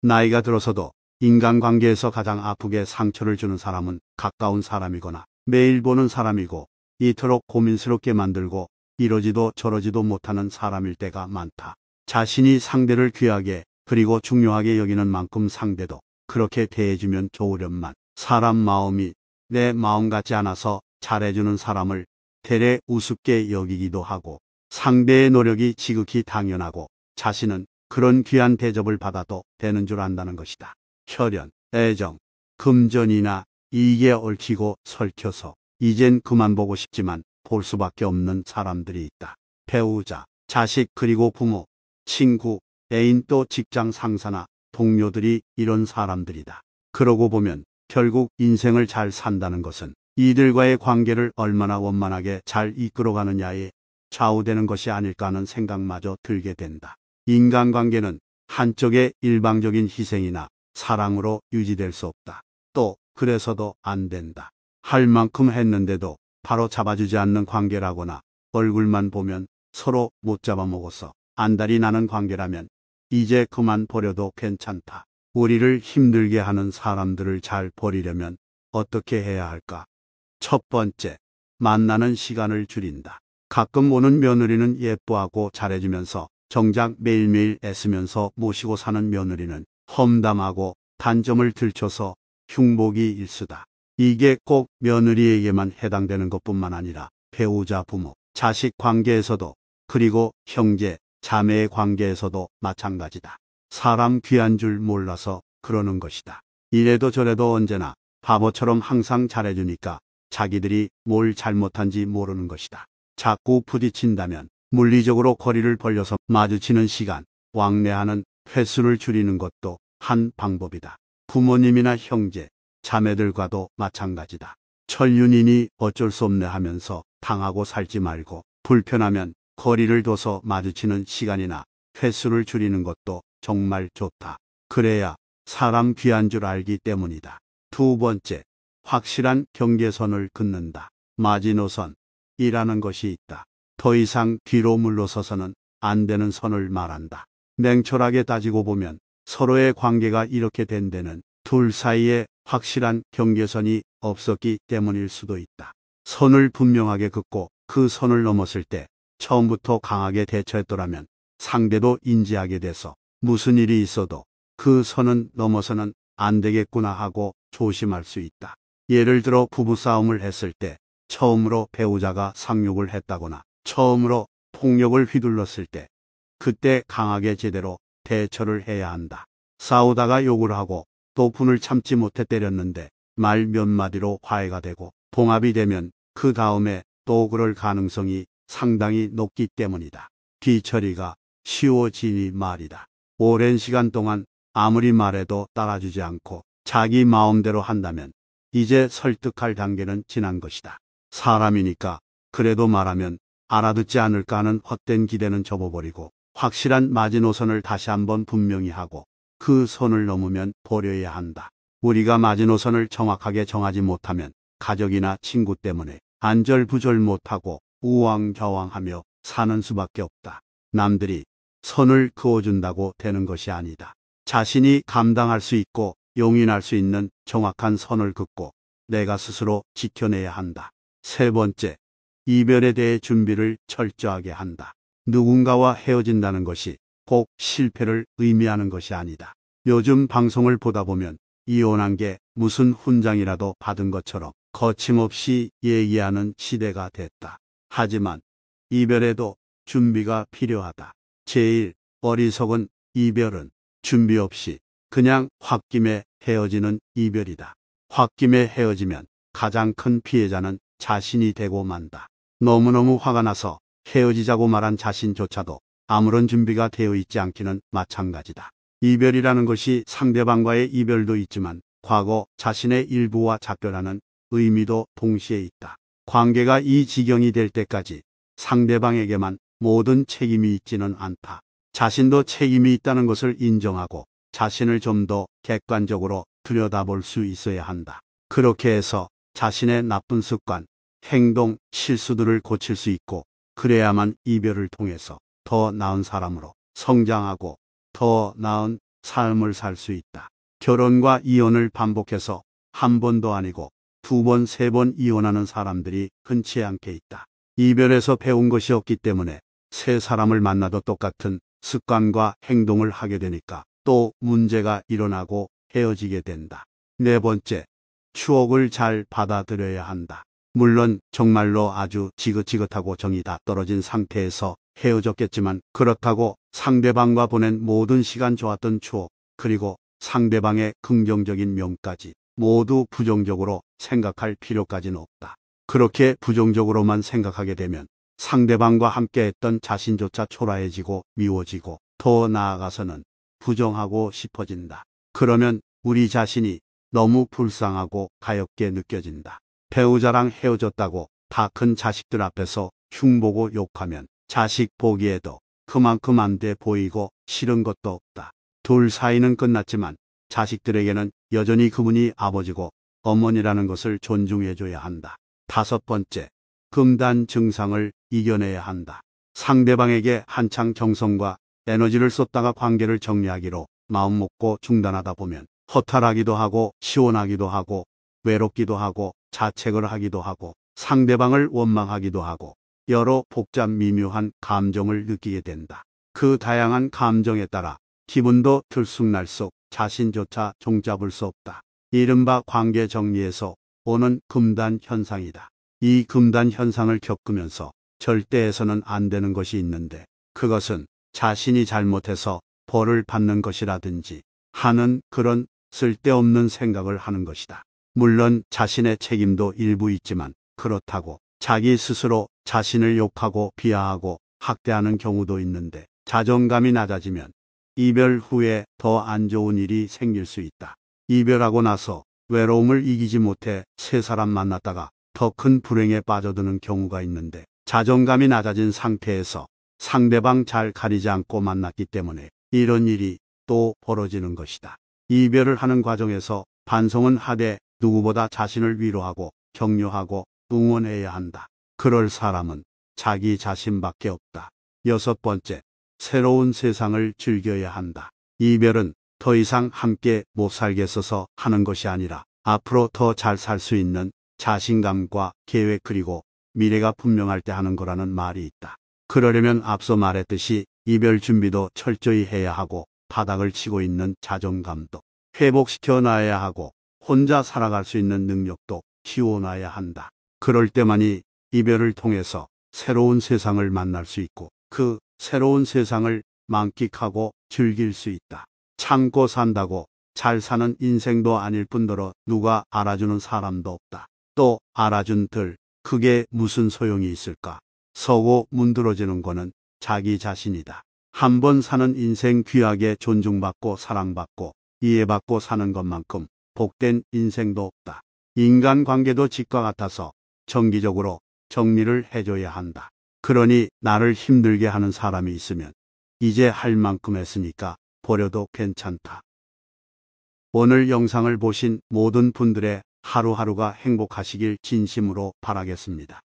나이가 들어서도 인간관계에서 가장 아프게 상처를 주는 사람은 가까운 사람이거나 매일 보는 사람이고 이토록 고민스럽게 만들고 이러지도 저러지도 못하는 사람일 때가 많다. 자신이 상대를 귀하게 그리고 중요하게 여기는 만큼 상대도 그렇게 대해주면 좋으련만 사람 마음이 내 마음 같지 않아서 잘해주는 사람을 대래 우습게 여기기도 하고 상대의 노력이 지극히 당연하고 자신은 그런 귀한 대접을 받아도 되는 줄 안다는 것이다. 혈연, 애정, 금전이나 이익 얽히고 설켜서 이젠 그만 보고 싶지만 볼 수밖에 없는 사람들이 있다. 배우자, 자식 그리고 부모, 친구, 애인 또 직장 상사나 동료들이 이런 사람들이다. 그러고 보면 결국 인생을 잘 산다는 것은 이들과의 관계를 얼마나 원만하게 잘 이끌어가느냐에 좌우되는 것이 아닐까 하는 생각마저 들게 된다. 인간관계는 한쪽의 일방적인 희생이나 사랑으로 유지될 수 없다. 또 그래서도 안 된다. 할 만큼 했는데도 바로 잡아주지 않는 관계라거나 얼굴만 보면 서로 못 잡아먹어서 안달이 나는 관계라면 이제 그만 버려도 괜찮다. 우리를 힘들게 하는 사람들을 잘 버리려면 어떻게 해야 할까? 첫 번째, 만나는 시간을 줄인다. 가끔 오는 며느리는 예뻐하고 잘해주면서 정작 매일매일 애쓰면서 모시고 사는 며느리는 험담하고 단점을 들춰서 흉보기 일수다. 이게 꼭 며느리에게만 해당되는 것뿐만 아니라 배우자 부모, 자식 관계에서도 그리고 형제, 자매의 관계에서도 마찬가지다. 사람 귀한 줄 몰라서 그러는 것이다. 이래도 저래도 언제나 바보처럼 항상 잘해주니까 자기들이 뭘 잘못한지 모르는 것이다. 자꾸 부딪힌다면 물리적으로 거리를 벌려서 마주치는 시간, 왕래하는 횟수를 줄이는 것도 한 방법이다. 부모님이나 형제, 자매들과도 마찬가지다. 철륜이니 어쩔 수 없네 하면서 당하고 살지 말고 불편하면 거리를 둬서 마주치는 시간이나 횟수를 줄이는 것도 정말 좋다. 그래야 사람 귀한 줄 알기 때문이다. 두 번째, 확실한 경계선을 긋는다. 마지노선이라는 것이 있다. 더 이상 뒤로 물러서서는 안 되는 선을 말한다. 냉철하게 따지고 보면 서로의 관계가 이렇게 된 데는 둘 사이에 확실한 경계선이 없었기 때문일 수도 있다. 선을 분명하게 긋고 그 선을 넘었을 때 처음부터 강하게 대처했더라면 상대도 인지하게 돼서 무슨 일이 있어도 그 선은 넘어서는 안 되겠구나 하고 조심할 수 있다. 예를 들어 부부싸움을 했을 때 처음으로 배우자가 상욕을 했다거나 처음으로 폭력을 휘둘렀을 때 그때 강하게 제대로 대처를 해야 한다. 싸우다가 욕을 하고 또 분을 참지 못해 때렸는데 말 몇 마디로 화해가 되고 봉합이 되면 그 다음에 또 그럴 가능성이 상당히 높기 때문이다. 뒤철이가 쉬워지니 말이다. 오랜 시간 동안 아무리 말해도 따라주지 않고 자기 마음대로 한다면 이제 설득할 단계는 지난 것이다. 사람이니까 그래도 말하면 알아듣지 않을까 하는 헛된 기대는 접어버리고 확실한 마지노선을 다시 한번 분명히 하고 그 선을 넘으면 버려야 한다. 우리가 마지노선을 정확하게 정하지 못하면 가족이나 친구 때문에 안절부절 못하고 우왕좌왕하며 사는 수밖에 없다. 남들이 선을 그어준다고 되는 것이 아니다. 자신이 감당할 수 있고 용인할 수 있는 정확한 선을 긋고 내가 스스로 지켜내야 한다. 세 번째, 이별에 대해 준비를 철저하게 한다. 누군가와 헤어진다는 것이 꼭 실패를 의미하는 것이 아니다. 요즘 방송을 보다 보면 이혼한 게 무슨 훈장이라도 받은 것처럼 거침없이 얘기하는 시대가 됐다. 하지만 이별에도 준비가 필요하다. 제일 어리석은 이별은 준비 없이 그냥 홧김에 헤어지는 이별이다. 홧김에 헤어지면 가장 큰 피해자는 자신이 되고 만다. 너무너무 화가 나서 헤어지자고 말한 자신조차도 아무런 준비가 되어 있지 않기는 마찬가지다. 이별이라는 것이 상대방과의 이별도 있지만 과거 자신의 일부와 작별하는 의미도 동시에 있다. 관계가 이 지경이 될 때까지 상대방에게만 모든 책임이 있지는 않다. 자신도 책임이 있다는 것을 인정하고 자신을 좀 더 객관적으로 들여다볼 수 있어야 한다. 그렇게 해서 자신의 나쁜 습관, 행동, 실수들을 고칠 수 있고 그래야만 이별을 통해서 더 나은 사람으로 성장하고 더 나은 삶을 살 수 있다. 결혼과 이혼을 반복해서 한 번도 아니고 두 번, 세 번 이혼하는 사람들이 흔치 않게 있다. 이별에서 배운 것이 없기 때문에 새 사람을 만나도 똑같은 습관과 행동을 하게 되니까 또 문제가 일어나고 헤어지게 된다. 네 번째, 추억을 잘 받아들여야 한다. 물론 정말로 아주 지긋지긋하고 정이 다 떨어진 상태에서 헤어졌겠지만 그렇다고 상대방과 보낸 모든 시간 좋았던 추억 그리고 상대방의 긍정적인 면까지 모두 부정적으로 생각할 필요까지는 없다. 그렇게 부정적으로만 생각하게 되면 상대방과 함께했던 자신조차 초라해지고 미워지고 더 나아가서는 부정하고 싶어진다. 그러면 우리 자신이 너무 불쌍하고 가엽게 느껴진다. 배우자랑 헤어졌다고 다 큰 자식들 앞에서 흉보고 욕하면 자식 보기에도 그만큼 안돼 보이고 싫은 것도 없다. 둘 사이는 끝났지만 자식들에게는 여전히 그분이 아버지고 어머니라는 것을 존중해줘야 한다. 다섯 번째, 금단 증상을 이겨내야 한다. 상대방에게 한창 정성과 에너지를 썼다가 관계를 정리하기로 마음먹고 중단하다 보면 허탈하기도 하고 시원하기도 하고 외롭기도 하고 자책을 하기도 하고 상대방을 원망하기도 하고 여러 복잡 미묘한 감정을 느끼게 된다. 그 다양한 감정에 따라 기분도 들쑥날쑥 자신조차 종잡을 수 없다. 이른바 관계 정리에서 오는 금단 현상이다. 이 금단 현상을 겪으면서 절대에서는안 되는 것이 있는데 그것은 자신이 잘못해서 벌을 받는 것이라든지 하는 그런 쓸데없는 생각을 하는 것이다. 물론 자신의 책임도 일부 있지만 그렇다고 자기 스스로 자신을 욕하고 비하하고 학대하는 경우도 있는데 자존감이 낮아지면 이별 후에 더 안 좋은 일이 생길 수 있다. 이별하고 나서 외로움을 이기지 못해 세 사람 만났다가 더 큰 불행에 빠져드는 경우가 있는데 자존감이 낮아진 상태에서 상대방 잘 가리지 않고 만났기 때문에 이런 일이 또 벌어지는 것이다. 이별을 하는 과정에서 반성은 하되 누구보다 자신을 위로하고 격려하고 응원해야 한다. 그럴 사람은 자기 자신밖에 없다. 여섯 번째, 새로운 세상을 즐겨야 한다. 이별은 더 이상 함께 못 살겠어서 하는 것이 아니라 앞으로 더 잘 살 수 있는 자신감과 계획 그리고 미래가 분명할 때 하는 거라는 말이 있다. 그러려면 앞서 말했듯이 이별 준비도 철저히 해야 하고 바닥을 치고 있는 자존감도 회복시켜 놔야 하고 혼자 살아갈 수 있는 능력도 키워놔야 한다. 그럴 때만이 이별을 통해서 새로운 세상을 만날 수 있고 그 새로운 세상을 만끽하고 즐길 수 있다. 참고 산다고 잘 사는 인생도 아닐 뿐더러 누가 알아주는 사람도 없다. 또 알아준들 그게 무슨 소용이 있을까? 서고 문드러지는 거는 자기 자신이다. 한번 사는 인생 귀하게 존중받고 사랑받고 이해받고 사는 것만큼 복된 인생도 없다. 인간관계도 직과 같아서 정기적으로 정리를 해줘야 한다. 그러니 나를 힘들게 하는 사람이 있으면 이제 할 만큼 했으니까 버려도 괜찮다. 오늘 영상을 보신 모든 분들의 하루하루가 행복하시길 진심으로 바라겠습니다.